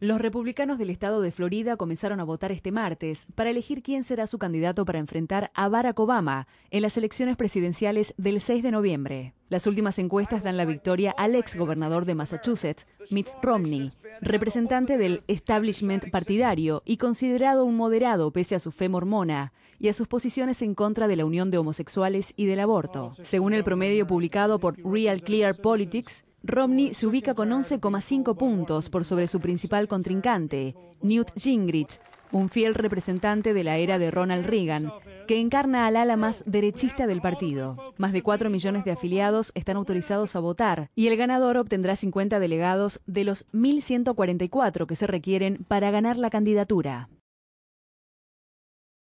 Los republicanos del estado de Florida comenzaron a votar este martes para elegir quién será su candidato para enfrentar a Barack Obama en las elecciones presidenciales del 6 de noviembre. Las últimas encuestas dan la victoria al ex gobernador de Massachusetts, Mitt Romney, representante del establishment partidario y considerado un moderado pese a su fe mormona y a sus posiciones en contra de la unión de homosexuales y del aborto. Según el promedio publicado por Real Clear Politics, Romney se ubica con 11,5 puntos por sobre su principal contrincante, Newt Gingrich, un fiel representante de la era de Ronald Reagan, que encarna al ala más derechista del partido. Más de 4 millones de afiliados están autorizados a votar y el ganador obtendrá 50 delegados de los 1.144 que se requieren para ganar la candidatura.